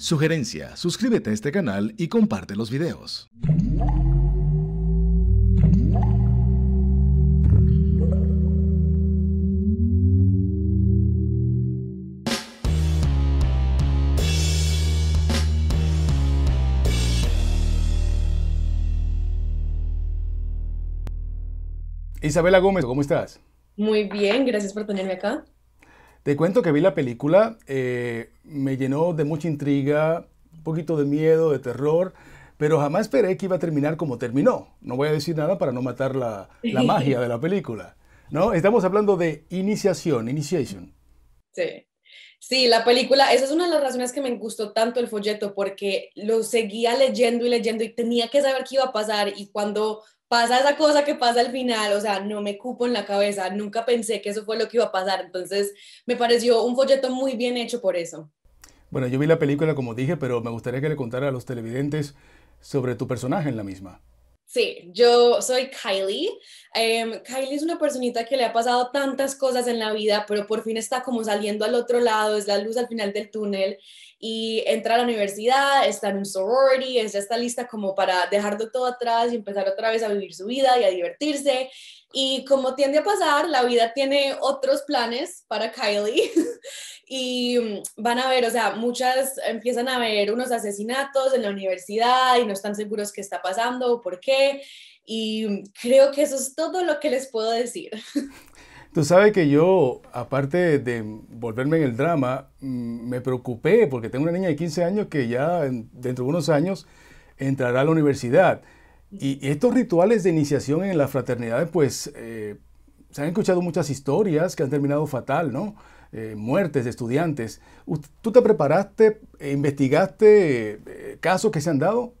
Sugerencia, suscríbete a este canal y comparte los videos. Isabela Gómez, ¿cómo estás? Muy bien, gracias por tenerme acá. Te cuento que vi la película, eh, me llenó de mucha intriga, un poquito de miedo, de terror, pero jamás esperé que iba a terminar como terminó. No voy a decir nada para no matar la, la magia de la película. ¿no? Estamos hablando de iniciación, initiation. Sí. Sí, la película, esa es una de las razones que me gustó tanto el folleto, porque lo seguía leyendo y leyendo y tenía que saber qué iba a pasar. Y cuando pasa esa cosa que pasa al final, o sea, no me cupo en la cabeza, nunca pensé que eso fue lo que iba a pasar, entonces me pareció un folleto muy bien hecho por eso. Bueno, yo vi la película como dije, pero me gustaría que le contara a los televidentes sobre tu personaje en la misma. Sí, yo soy Kylie. Em, Kylie es una personita que le ha pasado tantas cosas en la vida, pero por fin está como saliendo al otro lado, es la luz al final del túnel y entra a la universidad, está en un sorority, ya está lista como para dejarlo todo atrás y empezar otra vez a vivir su vida y a divertirse. Y como tiende a pasar, la vida tiene otros planes para Kylie. y mm, van a ver, o sea, muchas empiezan a ver unos asesinatos en la universidad y no están seguros qué está pasando o por qué. Y mm, creo que eso es todo lo que les puedo decir. Tú sabes que yo, aparte de volverme en el drama, mm, me preocupé porque tengo una niña de 15 años que ya dentro de unos años entrará a la universidad. Y estos rituales de iniciación en la fraternidad, pues eh, se han escuchado muchas historias que han terminado fatal, ¿no? Eh, muertes de estudiantes. ¿Tú te preparaste, e investigaste eh, casos que se han dado?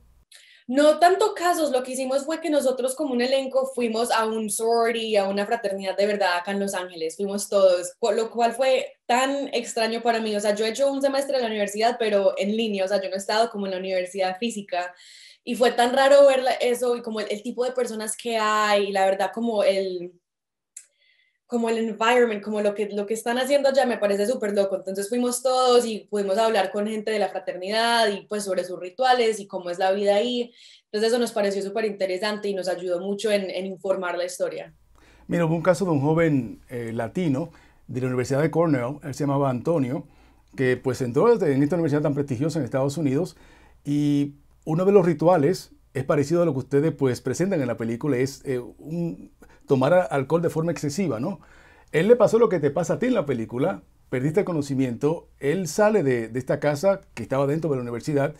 No tanto casos, lo que hicimos fue que nosotros como un elenco fuimos a un sorority, a una fraternidad de verdad acá en Los Ángeles, fuimos todos, lo cual fue tan extraño para mí, o sea, yo he hecho un semestre en la universidad, pero en línea, o sea, yo no he estado como en la universidad física y fue tan raro ver eso y como el, tipo de personas que hay la verdad como el, como el environment, como lo que, lo que están haciendo allá me parece súper loco. Entonces fuimos todos y pudimos hablar con gente de la fraternidad y pues sobre sus rituales y cómo es la vida ahí. Entonces eso nos pareció súper interesante y nos ayudó mucho en, en, informar la historia. Mira, hubo un caso de un joven eh, latino de la Universidad de Cornell, él se llamaba Antonio, que pues entró en esta universidad tan prestigiosa en Estados Unidos y uno de los rituales es parecido a lo que ustedes pues presentan en la película, es eh, tomar alcohol de forma excesiva, ¿no? Él le pasó lo que te pasa a ti en la película, perdiste el conocimiento, él sale de, esta casa que estaba dentro de la universidad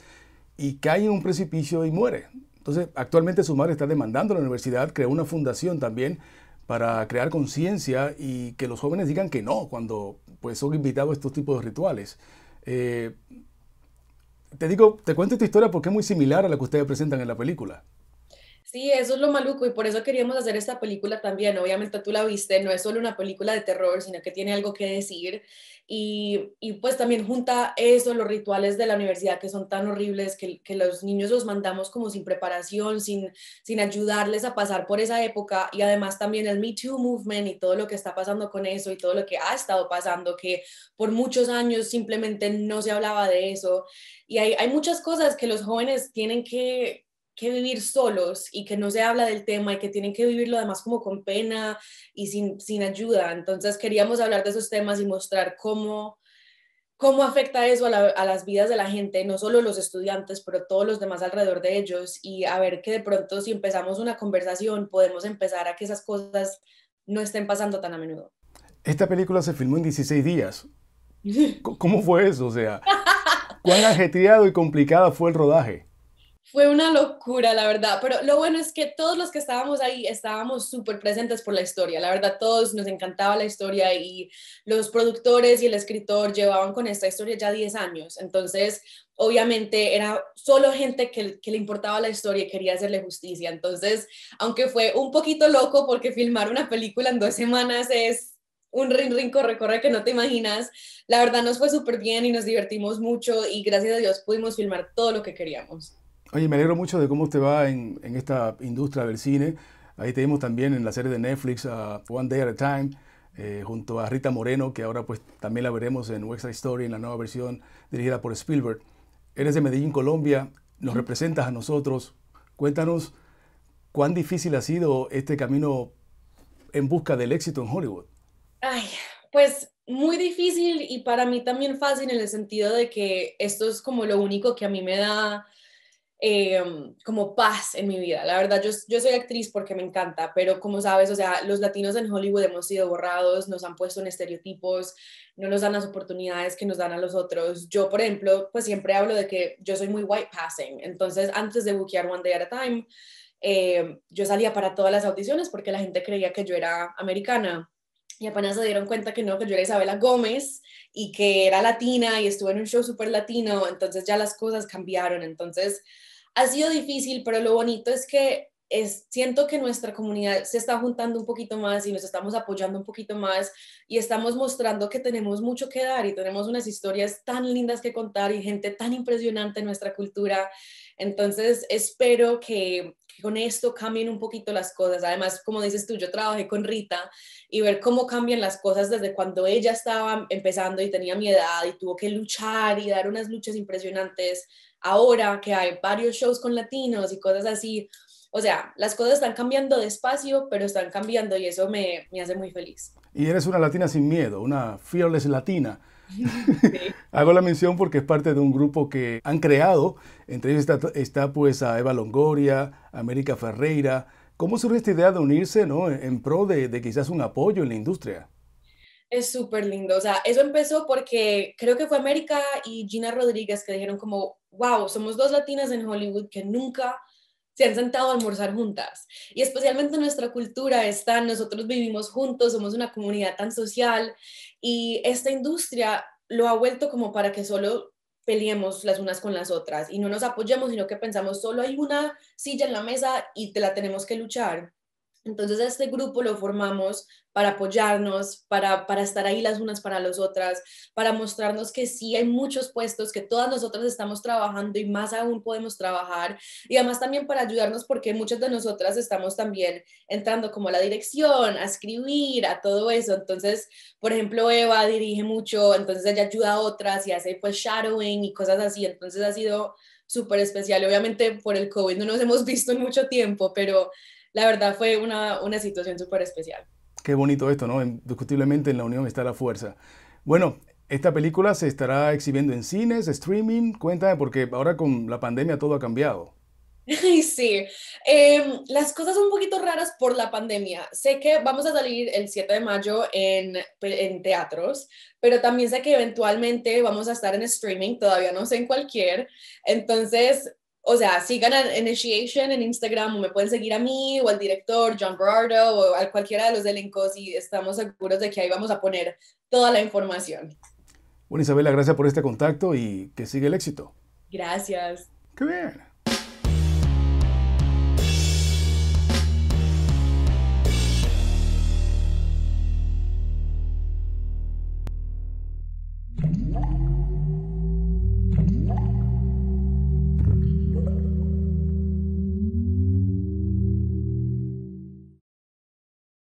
y cae en un precipicio y muere. Entonces, actualmente su madre está demandando a la universidad, creó una fundación también para crear conciencia y que los jóvenes digan que no cuando pues son invitados a estos tipos de rituales. Eh, te digo, te cuento esta historia porque es muy similar a la que ustedes presentan en la película. Sí, eso es lo maluco y por eso queríamos hacer esta película también. Obviamente tú la viste, no es solo una película de terror, sino que tiene algo que decir. Y, y pues también junta eso, los rituales de la universidad que son tan horribles, que, que, los niños los mandamos como sin preparación, sin, sin ayudarles a pasar por esa época. Y además también el Me Too Movement y todo lo que está pasando con eso y todo lo que ha estado pasando, que por muchos años simplemente no se hablaba de eso. Y hay, hay muchas cosas que los jóvenes tienen que, que vivir solos y que no se habla del tema y que tienen que vivirlo además como con pena y sin, ayuda. Entonces queríamos hablar de esos temas y mostrar cómo, cómo afecta eso a, las vidas de la gente, no solo los estudiantes, pero todos los demás alrededor de ellos, y a ver que de pronto si empezamos una conversación podemos empezar a que esas cosas no estén pasando tan a menudo. Esta película se filmó en 16 días. ¿Cómo fue eso? O sea, ¿cuán ajetreado y complicado fue el rodaje? Fue una locura, la verdad, pero lo bueno es que todos los que estábamos ahí estábamos súper presentes por la historia, la verdad, todos nos encantaba la historia y los productores y el escritor llevaban con esta historia ya 10 años, entonces obviamente era solo gente que, le importaba la historia y quería hacerle justicia, entonces aunque fue un poquito loco porque filmar una película en dos semanas es un rin rin que no te imaginas. La verdad nos fue súper bien y nos divertimos mucho y gracias a Dios pudimos filmar todo lo que queríamos. Oye, me alegro mucho de cómo te va en, esta industria del cine. Ahí te también en la serie de Netflix, a One Day at a Time, eh, junto a Rita Moreno, que ahora pues también la veremos en West Side Story, en la nueva versión dirigida por Spielberg. Eres de Medellín, Colombia, nos representas a nosotros. Cuéntanos cuán difícil ha sido este camino en busca del éxito en Hollywood. Ay, pues muy difícil y para mí también fácil en el sentido de que esto es como lo único que a mí me da Em, como paz en mi vida. La verdad, yo, soy actriz porque me encanta, pero como sabes, o sea, los latinos en Hollywood hemos sido borrados, nos han puesto en estereotipos, no nos dan las oportunidades que nos dan a los otros. Yo, por ejemplo, pues siempre hablo de que yo soy muy white passing, entonces antes de buquear One Day at a Time, em, yo salía para todas las audiciones porque la gente creía que yo era americana y apenas se dieron cuenta que no, que yo era Isabela Gómez y que era latina y estuve en un show súper latino, entonces ya las cosas cambiaron, entonces ha sido difícil, pero lo bonito es que siento que nuestra comunidad se está juntando un poquito más y nos estamos apoyando un poquito más y estamos mostrando que tenemos mucho que dar y tenemos unas historias tan lindas que contar y gente tan impresionante en nuestra cultura. Entonces, espero que, que con esto cambien un poquito las cosas. Además, como dices tú, yo trabajé con Rita y ver cómo cambian las cosas desde cuando ella estaba empezando y tenía mi edad y tuvo que luchar y dar unas luchas impresionantes. Ahora que hay varios shows con latinos y cosas así, o sea, las cosas están cambiando despacio, pero están cambiando y eso me, me hace muy feliz. Y eres una latina sin miedo, una fearless latina. Hago la mención porque es parte de un grupo que han creado, entre ellos está, pues a Eva Longoria, América Ferreira. ¿Cómo surgió esta idea de unirse ¿no? en pro de, de quizás un apoyo en la industria? Es súper lindo. O sea, eso empezó porque creo que fue América y Gina Rodríguez que dijeron como, wow, somos dos latinas en Hollywood que nunca se han sentado a almorzar juntas. Y especialmente nuestra cultura está, nosotros vivimos juntos, somos una comunidad tan social y esta industria lo ha vuelto como para que solo peleemos las unas con las otras y no nos apoyemos, sino que pensamos solo hay una silla en la mesa y te la tenemos que luchar. Entonces este grupo lo formamos para apoyarnos, para, estar ahí las unas para las otras, para mostrarnos que sí hay muchos puestos, que todas nosotras estamos trabajando y más aún podemos trabajar. Y además también para ayudarnos porque muchas de nosotras estamos también entrando como la dirección, a escribir, a todo eso. Entonces, por ejemplo, Eva dirige mucho, entonces ella ayuda a otras y hace pues shadowing y cosas así. Entonces ha sido súper especial. Obviamente por el COVID no nos hemos visto en mucho tiempo, pero la verdad fue una, situación súper especial. Qué bonito esto, ¿no? Indiscutiblemente en la unión está la fuerza. Bueno, esta película se estará exhibiendo en cines, streaming, cuéntame, porque ahora con la pandemia todo ha cambiado. Sí, em, las cosas son un poquito raras por la pandemia. Sé que vamos a salir el 7 de mayo en, en teatros, pero también sé que eventualmente vamos a estar en streaming, todavía no sé en cualquier. Entonces, o sea, sigan a Initiation en Instagram o me pueden seguir a mí o al director John Berardo o a cualquiera de los elencos y estamos seguros de que ahí vamos a poner toda la información. Bueno, Isabela, gracias por este contacto y que siga el éxito. Gracias. Qué bien.